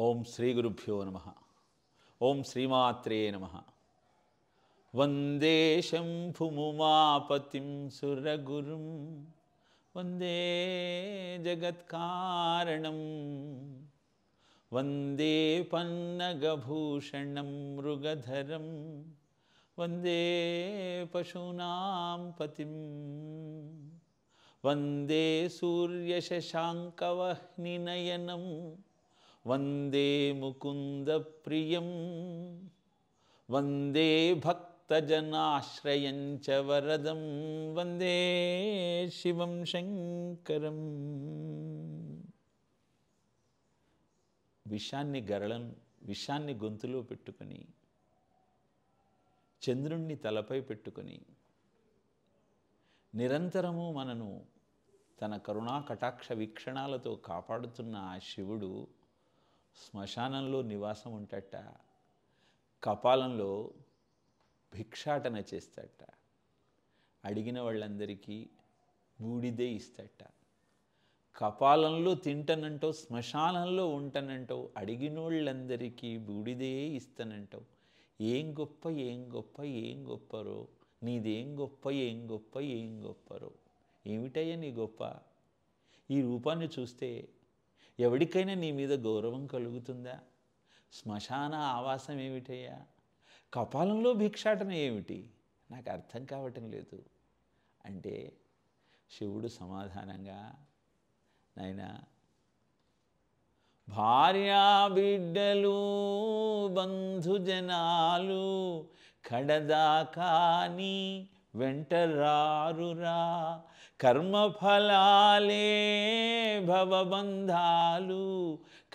ॐ श्रीगुरुभ्यो नमः ॐ श्रीमात्रे नमः वन्दे शम्भुमुमापतिं सुरगुरुं वन्दे जगत्कारणं वन्दे पन्नगभूषणं मृगधरं वन्दे पशूनां पतिं वन्दे सूर्यशशाङ्कवह्निनयनं వందే ముకుంద ప్రియం వందే భక్తజనాశ్రయం చ వరదం వందే శివం శంకరం విషాన్ని గరళం విషాన్ని గొంతులో పెట్టుకొని చంద్రుణ్ణి తలపై పెట్టుకొని నిరంతరము మనను తన కరుణా కటాక్ష వీక్షణాలతో కాపాడుతున్న ఆ శివుడు శ్మశానంలో నివాసం ఉంటట కపాలంలో భిక్షాటన చేస్తట అడిగిన వాళ్ళందరికీ బూడిదే ఇస్తట కపాలంలో తింటనంటో శ్మశానంలో ఉంటానంటావు అడిగినోళ్ళందరికీ బూడిదే ఇస్తానంటావు ఏం గొప్ప ఏం గొప్ప ఏం గొప్పరో నీదేం గొప్ప ఏం గొప్ప ఏం గొప్పరో ఏమిటయ్యా నీ గొప్ప ఈ రూపాన్ని చూస్తే ఎవడికైనా నీ మీద గౌరవం కలుగుతుందా శ్మశాన ఆవాసం ఏమిటయ్యా కపాలంలో భిక్షాటన ఏమిటి నాకు అర్థం కావటం లేదు అంటే శివుడు సమాధానంగా నాయన భార్యా బిడ్డలు బంధుజనాలు కానీ వెంటరారురా కర్మఫలాలే భవబంధాలు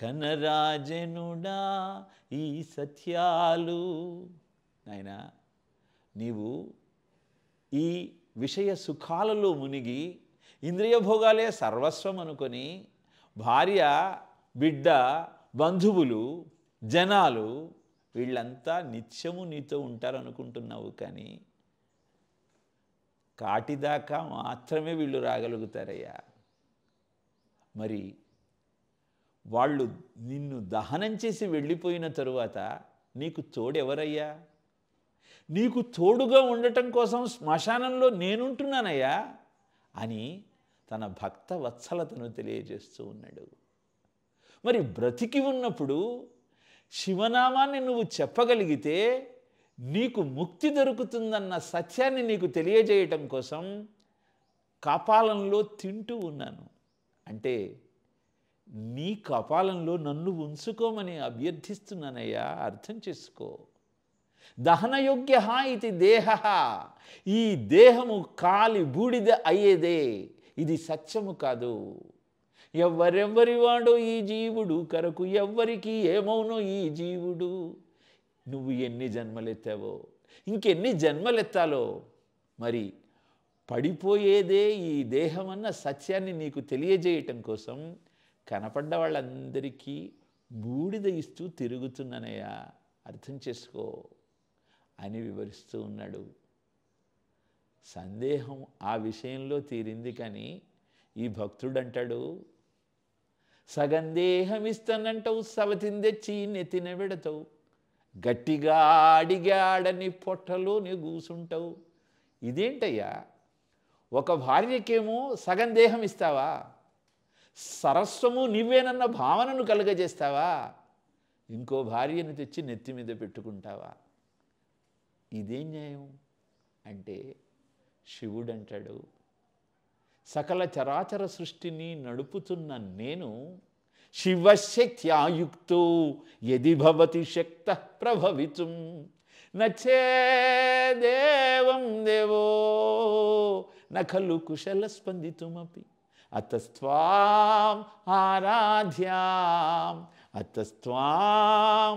కనరాజనుడా ఈ సత్యాలు నాయన నీవు ఈ విషయ సుఖాలలో మునిగి ఇంద్రియ భోగాలే సర్వస్వం అనుకొని భార్య బిడ్డ బంధువులు జనాలు వీళ్ళంతా నిత్యము నీతో ఉంటారనుకుంటున్నావు కానీ కాటిదాకా మాత్రమే వీళ్ళు రాగలుగుతారయ్యా మరి వాళ్ళు నిన్ను దహనం చేసి వెళ్ళిపోయిన తరువాత నీకు తోడెవరయ్యా నీకు తోడుగా ఉండటం కోసం శ్మశానంలో నేనుంటున్నానయ్యా అని తన భక్త వత్సలతను తెలియజేస్తూ ఉన్నాడు మరి బ్రతికి ఉన్నప్పుడు శివనామాన్ని నువ్వు చెప్పగలిగితే నీకు ముక్తి దొరుకుతుందన్న సత్యాన్ని నీకు తెలియజేయటం కోసం కపాలంలో తింటూ ఉన్నాను అంటే నీ కపాలంలో నన్ను ఉంచుకోమని అభ్యర్థిస్తున్నానయ్యా అర్థం చేసుకో దహనయోగ్య ఇది దేహ ఈ దేహము కాలి బూడిద అయ్యేదే ఇది సత్యము కాదు వాడో ఈ జీవుడు కరకు ఎవ్వరికి ఏమవునో ఈ జీవుడు నువ్వు ఎన్ని జన్మలెత్తావో ఇంకెన్ని జన్మలెత్తాలో మరి పడిపోయేదే ఈ దేహం అన్న సత్యాన్ని నీకు తెలియజేయటం కోసం కనపడ్డ వాళ్ళందరికీ బూడిద ఇస్తూ తిరుగుతున్నానయ్యా అర్థం చేసుకో అని వివరిస్తూ ఉన్నాడు సందేహం ఆ విషయంలో తీరింది కానీ ఈ భక్తుడు అంటాడు సగందేహమిస్తానంటావు సవతిందెచ్చి నెత్తిన విడతావు గట్టిగా అడిగాడని పొట్టలో నీ కూసుంటావు ఇదేంటయ్యా ఒక భార్యకేమో సగం దేహం ఇస్తావా సరస్వము నివ్వేనన్న భావనను కలుగజేస్తావా ఇంకో భార్యను తెచ్చి నెత్తి మీద పెట్టుకుంటావా ఇదేం న్యాయం అంటే శివుడు అంటాడు సకల చరాచర సృష్టిని నడుపుతున్న నేను శివశక్త్యాయుక్తో ఎది భవతి శక్త ప్రభవితుం నచే దేవం దేవో నఖలు కుశల స్పందితుమపి అతస్వాం ఆరాధ్యాం అతస్వాం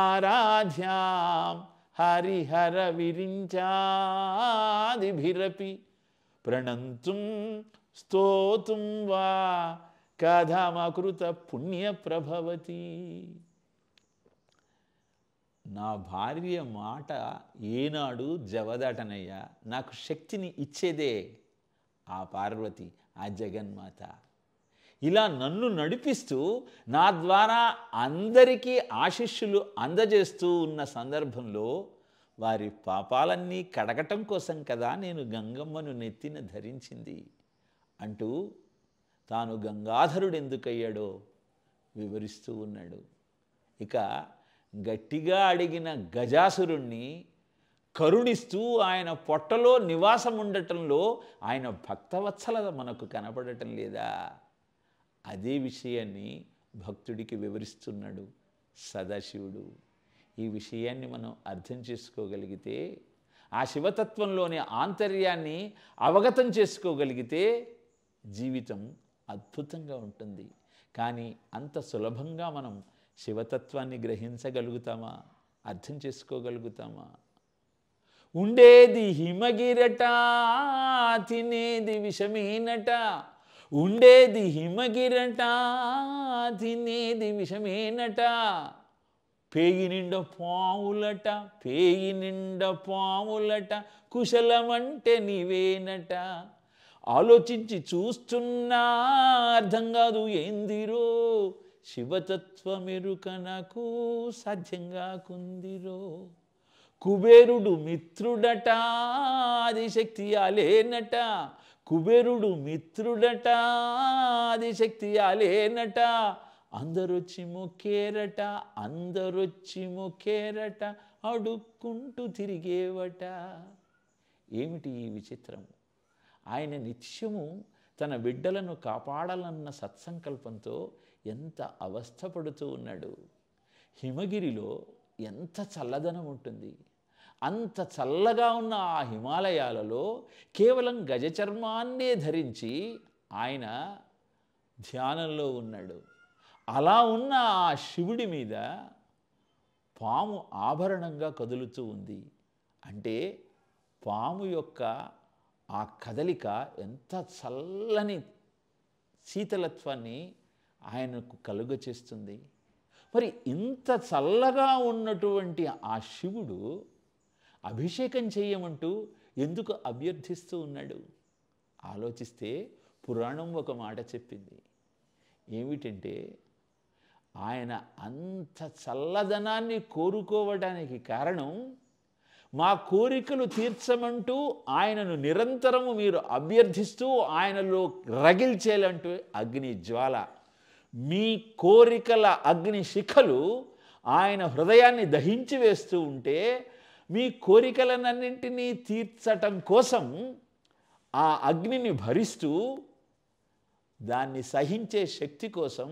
ఆరాధ్యాం హరిహర విరించాదిభిరపి ప్రణంతుం స్తోతుం వా పుణ్య పుణ్యప్రభవతి నా భార్య మాట ఏనాడు జవదటనయ్యా నాకు శక్తిని ఇచ్చేదే ఆ పార్వతి ఆ జగన్మాత ఇలా నన్ను నడిపిస్తూ నా ద్వారా అందరికీ ఆశిష్యులు అందజేస్తూ ఉన్న సందర్భంలో వారి పాపాలన్నీ కడగటం కోసం కదా నేను గంగమ్మను నెత్తిన ధరించింది అంటూ తాను గంగాధరుడు ఎందుకయ్యాడో వివరిస్తూ ఉన్నాడు ఇక గట్టిగా అడిగిన గజాసురుణ్ణి కరుణిస్తూ ఆయన పొట్టలో నివాసం ఉండటంలో ఆయన భక్తవత్సల మనకు కనపడటం లేదా అదే విషయాన్ని భక్తుడికి వివరిస్తున్నాడు సదాశివుడు ఈ విషయాన్ని మనం అర్థం చేసుకోగలిగితే ఆ శివతత్వంలోని ఆంతర్యాన్ని అవగతం చేసుకోగలిగితే జీవితం అద్భుతంగా ఉంటుంది కానీ అంత సులభంగా మనం శివతత్వాన్ని గ్రహించగలుగుతామా అర్థం చేసుకోగలుగుతామా ఉండేది హిమగిరట తినేది విషమేనట ఉండేది హిమగిరట తినేది విషమేనట పేగి నిండ పాములట పేగి నిండ పాములట కుశలమంటే నీవేనట ఆలోచించి చూస్తున్నా అర్థం కాదు ఏందిరో శివతత్వమెరుకనకు సాధ్యంగా కుందిరో కుబేరుడు మిత్రుడట ఆదిశక్తి అలేనట కుబేరుడు మిత్రుడట ఆదిశక్తి అలేనట అందరొచ్చి మొక్కేరట అందరొచ్చి మొక్కేరట అడుక్కుంటూ తిరిగేవట ఏమిటి ఈ విచిత్రము ఆయన నిత్యము తన బిడ్డలను కాపాడాలన్న సత్సంకల్పంతో ఎంత అవస్థపడుతూ ఉన్నాడు హిమగిరిలో ఎంత చల్లదనం ఉంటుంది అంత చల్లగా ఉన్న ఆ హిమాలయాలలో కేవలం గజచర్మాన్నే ధరించి ఆయన ధ్యానంలో ఉన్నాడు అలా ఉన్న ఆ శివుడి మీద పాము ఆభరణంగా కదులుతూ ఉంది అంటే పాము యొక్క ఆ కదలిక ఎంత చల్లని శీతలత్వాన్ని ఆయనకు కలుగ చేస్తుంది మరి ఇంత చల్లగా ఉన్నటువంటి ఆ శివుడు అభిషేకం చేయమంటూ ఎందుకు అభ్యర్థిస్తూ ఉన్నాడు ఆలోచిస్తే పురాణం ఒక మాట చెప్పింది ఏమిటంటే ఆయన అంత చల్లదనాన్ని కోరుకోవడానికి కారణం మా కోరికలు తీర్చమంటూ ఆయనను నిరంతరము మీరు అభ్యర్థిస్తూ ఆయనలో రగిల్చేలంటూ అగ్ని జ్వాల మీ కోరికల అగ్ని శిఖలు ఆయన హృదయాన్ని దహించి వేస్తూ ఉంటే మీ కోరికలనన్నింటినీ తీర్చటం కోసం ఆ అగ్నిని భరిస్తూ దాన్ని సహించే శక్తి కోసం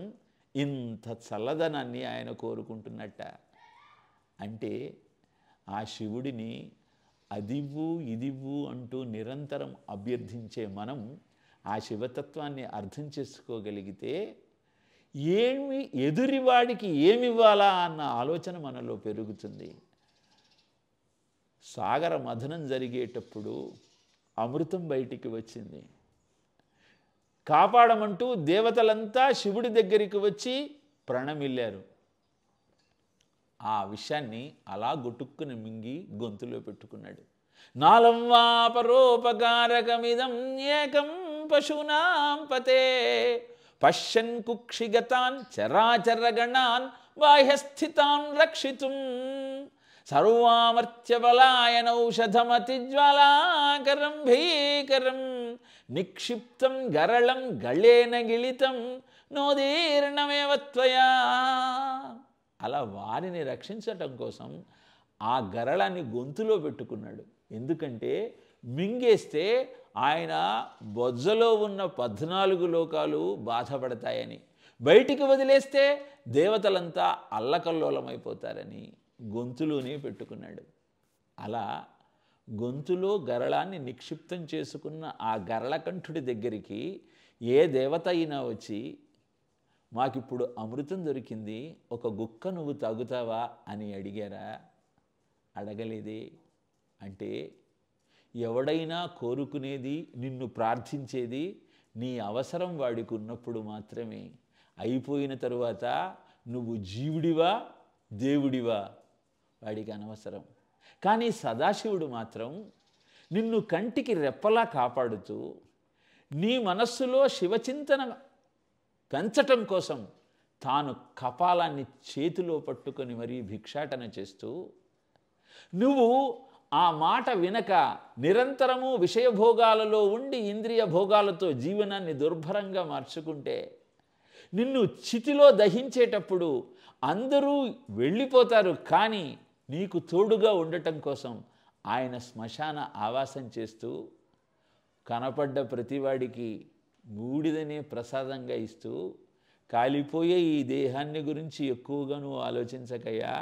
ఇంత చల్లదనాన్ని ఆయన కోరుకుంటున్నట్ట అంటే ఆ శివుడిని అదివు ఇదివు అంటూ నిరంతరం అభ్యర్థించే మనం ఆ శివతత్వాన్ని అర్థం చేసుకోగలిగితే ఏమి ఎదురివాడికి ఏమివ్వాలా అన్న ఆలోచన మనలో పెరుగుతుంది సాగర మథనం జరిగేటప్పుడు అమృతం బయటికి వచ్చింది కాపాడమంటూ దేవతలంతా శివుడి దగ్గరికి వచ్చి ప్రణమిల్లారు ఆ విషయాన్ని అలా గొట్టుక్కుని మింగి గొంతులో పెట్టుకున్నాడు నాలంవా పరోపకారకమిదం ఏకం పశూనాం పతే పశ్యన్ కుక్షిగతాన్ చరాచరగణాన్ బాహ్యస్థితాన్ రక్షితుం సర్వామర్త్యబలాయన ఔషధమతిజ్వలాకరం భీకరం నిక్షిప్తం గరళం గళేన గిళితం నోదీర్ణమేవ త్వయా అలా వారిని రక్షించటం కోసం ఆ గరళాన్ని గొంతులో పెట్టుకున్నాడు ఎందుకంటే మింగేస్తే ఆయన బొజ్జలో ఉన్న పద్నాలుగు లోకాలు బాధపడతాయని బయటికి వదిలేస్తే దేవతలంతా అల్లకల్లోలమైపోతారని గొంతులోనే పెట్టుకున్నాడు అలా గొంతులో గరళాన్ని నిక్షిప్తం చేసుకున్న ఆ గరళకంఠుడి దగ్గరికి ఏ దేవత అయినా వచ్చి మాకిప్పుడు అమృతం దొరికింది ఒక గుక్క నువ్వు తాగుతావా అని అడిగారా అడగలేదే అంటే ఎవడైనా కోరుకునేది నిన్ను ప్రార్థించేది నీ అవసరం వాడికి ఉన్నప్పుడు మాత్రమే అయిపోయిన తరువాత నువ్వు జీవుడివా దేవుడివా వాడికి అనవసరం కానీ సదాశివుడు మాత్రం నిన్ను కంటికి రెప్పలా కాపాడుతూ నీ మనస్సులో శివచింతన పెంచటం కోసం తాను కపాలాన్ని చేతిలో పట్టుకొని మరీ భిక్షాటన చేస్తూ నువ్వు ఆ మాట వినక నిరంతరము విషయభోగాలలో ఉండి ఇంద్రియ భోగాలతో జీవనాన్ని దుర్భరంగా మార్చుకుంటే నిన్ను చితిలో దహించేటప్పుడు అందరూ వెళ్ళిపోతారు కానీ నీకు తోడుగా ఉండటం కోసం ఆయన శ్మశాన ఆవాసం చేస్తూ కనపడ్డ ప్రతివాడికి బూడిదనే ప్రసాదంగా ఇస్తూ కాలిపోయే ఈ దేహాన్ని గురించి ఎక్కువగా నువ్వు ఆలోచించకయ్యా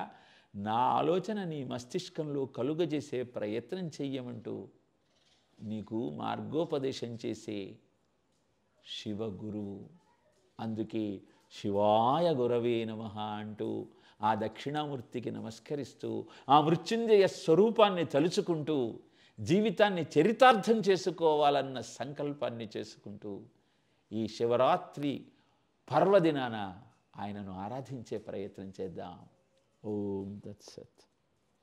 నా ఆలోచన నీ మస్తిష్కంలో కలుగజేసే ప్రయత్నం చెయ్యమంటూ నీకు మార్గోపదేశం చేసే శివ గురువు అందుకే శివాయ గురవే నమ అంటూ ఆ దక్షిణామూర్తికి నమస్కరిస్తూ ఆ మృత్యుంజయ స్వరూపాన్ని తలుచుకుంటూ జీవితాన్ని చరితార్థం చేసుకోవాలన్న సంకల్పాన్ని చేసుకుంటూ ఈ శివరాత్రి పర్వదినాన ఆయనను ఆరాధించే ప్రయత్నం చేద్దాం ఓం దత్సత్